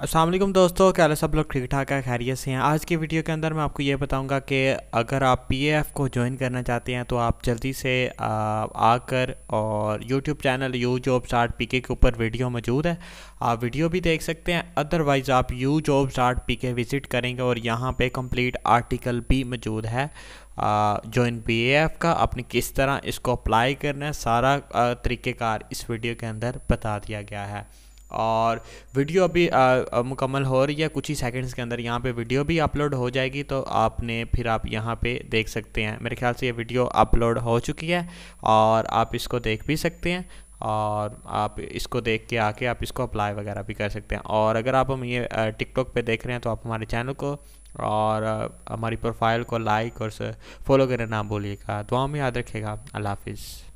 असलम दोस्तों क्या हाल सब लोग ठीक ठाक है खैरियत से हैं आज की वीडियो के अंदर मैं आपको ये बताऊंगा कि अगर आप पीएफ को ज्वाइन करना चाहते हैं तो आप जल्दी से आकर और YouTube channel U job start P K ऊपर वीडियो मौजूद है आप वीडियो भी देख सकते हैं अदरवाइज़ आप U job start P K visit करेंगे और यहाँ पर कम्प्लीट आर्टिकल भी मौजूद है जॉइन पी एफ का आपने किस तरह इसको अप्लाई करना है सारा तरीक़ेकार इस वीडियो के अंदर बता दिया गया है और वीडियो अभी मुकम्मल हो रही है कुछ ही सेकंड्स के अंदर यहाँ पे वीडियो भी अपलोड हो जाएगी तो आपने फिर आप यहाँ पे देख सकते हैं मेरे ख्याल से ये वीडियो अपलोड हो चुकी है और आप इसको देख भी सकते हैं और आप इसको देख के आके आप इसको अप्लाई वगैरह भी कर सकते हैं और अगर आप हम ये टिकटॉक पे देख रहे हैं तो आप हमारे चैनल को और हमारी प्रोफाइल को लाइक और फॉलो करना ना भूलिएगा दुआ में याद रखेगा अल्लाह हाफिज़